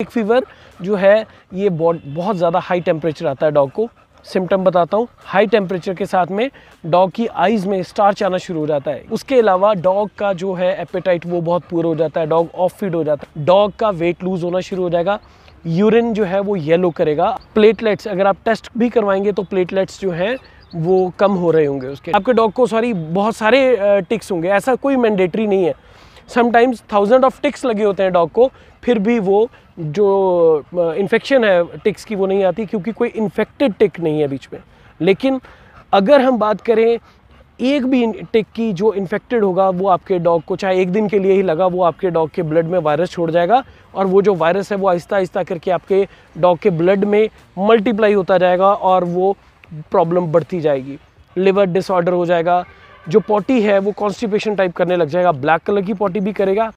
एक फीवर जो है ये बहुत ज़्यादा हाई टेम्परेचर आता है डॉग को सिम्टम बताता हूँ हाई टेम्परेचर के साथ में डॉग की आइज़ में स्टार्च आना शुरू हो जाता है उसके अलावा डॉग का जो है एपेटाइट वो बहुत पूरा हो जाता है डॉग ऑफ फीड हो जाता है डॉग का वेट लूज़ होना शुरू हो जाएगा यूरिन जो है वो येलो करेगा प्लेटलेट्स अगर आप टेस्ट भी करवाएंगे तो प्लेटलेट्स जो हैं वो कम हो रहे होंगे उसके आपके डॉग को सॉरी बहुत सारे टिक्स होंगे ऐसा कोई मैंडेटरी नहीं है समटाइम्स थाउजेंड ऑफ टिक्स लगे होते हैं डॉग को फिर भी वो जो इन्फेक्शन है टिक्स की वो नहीं आती क्योंकि कोई इन्फेक्टेड टिक नहीं है बीच में लेकिन अगर हम बात करें एक भी टिक की जो इन्फेक्टेड होगा वो आपके डॉग को चाहे एक दिन के लिए ही लगा वो आपके डॉग के ब्लड में वायरस छोड़ जाएगा और वो जो वायरस है वो आहिस्ता आहिस्ता करके आपके डॉग के ब्लड में मल्टीप्लाई होता जाएगा और वो प्रॉब्लम बढ़ती जाएगी लिवर डिसऑर्डर हो जाएगा जो पॉटी है वो कॉन्स्टिपेशन टाइप करने लग जाएगा ब्लैक कलर की पॉटी भी करेगा